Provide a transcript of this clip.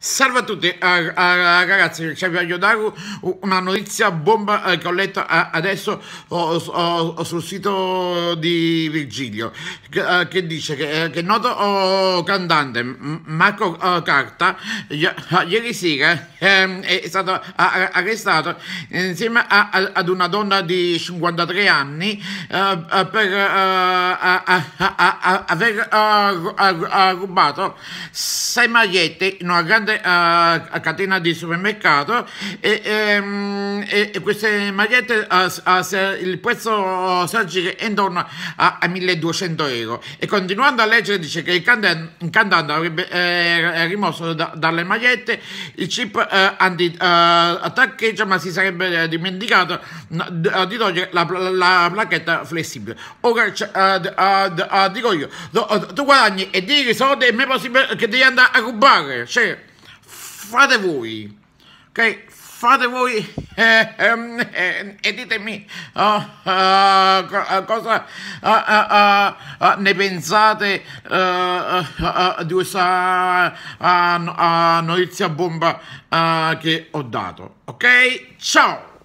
Salve a tutti, ah, ah, ragazzi, ci voglio dare una notizia bomba eh, che ho letto ah, adesso oh, oh, oh, sul sito di Virgilio, che, eh, che dice che, il noto oh, cantante Marco Carta ah, ieri sera eh, è stato arrestato insieme a, a, ad una donna di 53 anni per aver rubato sei magliette in una grande grande uh, catena di supermercato e, um, e, e queste magliette uh, il prezzo saggi è intorno a, a, 1200 euro e continuando a leggere dice che il cantante avrebbe eh, rimosso da, dalle magliette il chip eh, anti attaccheggio ma si sarebbe dimenticato di togliere la, la, la placchetta flessibile ora dico io tu, guadagni e dici soldi e mi è possibile che devi andare a rubare cioè fate voi, ok? Fate voi eh, ehm, eh, e ditemi uh, uh, cosa uh, ne pensate di questa notizia bomba che ho dato, ok? Ciao!